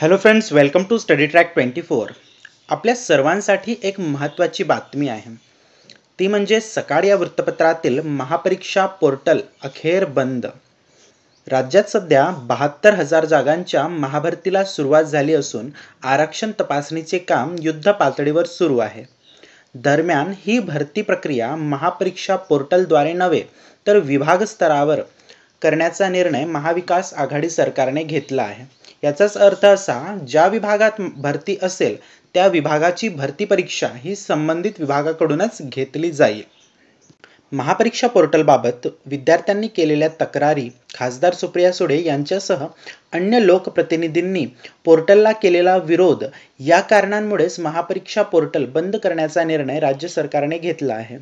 hello friends welcome to study track twenty four आपल्या सर्वांसाठी एक महत्त्वाची बातमी आहे ती म्हणजे सकाळ या वृत्तपत्रातील महापरीक्षा पोर्टल अखेर बंद राज्यात सध्या बहात्तर हजार जागांच्या महाभरतीला सुरुवात झाली असून आरक्षण तपासणीचे काम युद्ध पातळीवर सुरू आहे दरम्यान ही भरती प्रक्रिया महापरीक्षा पोर्टलद्वारे नव्हे तर विभाग स्तरावर करण्याचा निर्णय महाविकास आघाडी सरकारने घेतला आहे याचाच अर्थ असा ज्या विभागात भरती असेल त्या विभागाची भरती परीक्षा ही संबंधित विभागाकडूनच घेतली जाईल महापरीक्षा पोर्टलबाबत विद्यार्थ्यांनी केलेल्या तक्रारी खासदार सुप्रिया सुळे यांच्यासह अन्य लोकप्रतिनिधींनी पोर्टलला केलेला विरोध या कारणांमुळेच महापरीक्षा पोर्टल बंद करण्याचा निर्णय राज्य सरकारने घेतला आहे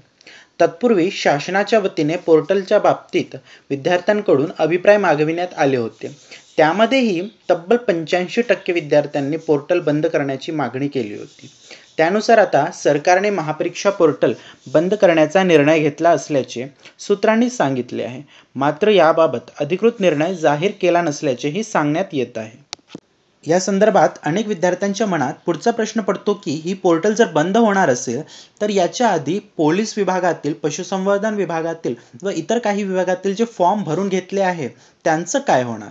तत्पूर्वी शासनाच्या वतीने पोर्टलच्या बाबतीत विद्यार्थ्यांकडून अभिप्राय मागविण्यात आले होते त्यामध्येही तब्बल पंच्याऐंशी टक्के विद्यार्थ्यांनी पोर्टल बंद करण्याची मागणी केली होती त्यानुसार आता सरकारने महापरीक्षा पोर्टल बंद करण्याचा निर्णय घेतला असल्याचे सूत्रांनी सांगितले आहे मात्र याबाबत अधिकृत निर्णय जाहीर केला नसल्याचेही सांगण्यात येत आहे या संदर्भात अनेक विद्यार्थ्यांच्या मनात पुढचा प्रश्न पडतो की ही पोर्टल जर बंद होणार असेल तर याच्या आधी पोलीस विभागातील पशुसंवर्धन विभागातील व इतर काही विभागातील जे फॉर्म भरून घेतले आहे त्यांचं काय होणार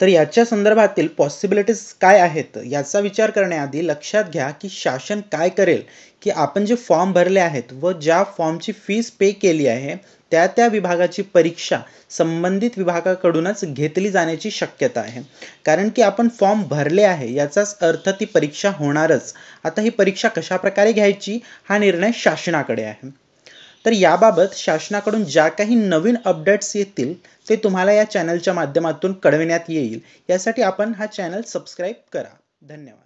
तर याच्या संदर्भातील पॉसिबिलिटीज काय आहेत याचा विचार करण्याआधी लक्षात घ्या की शासन काय करेल की आपण जे फॉर्म भरले आहेत व ज्या फॉर्मची फीस पे केली आहे त्या त्या विभागाची परीक्षा संबंधित विभागाकडूनच घेतली जाण्याची शक्यता आहे कारण की आपण फॉर्म भरले आहे याचाच अर्थ ती परीक्षा होणारच आता ही परीक्षा कशाप्रकारे घ्यायची हा निर्णय शासनाकडे आहे तर याबाबत शासनाकडून ज्या काही नवीन अपडेट्स येतील ते तुम्हाला या चॅनलच्या माध्यमातून कळविण्यात येईल यासाठी आपण हा चॅनल सबस्क्राईब करा धन्यवाद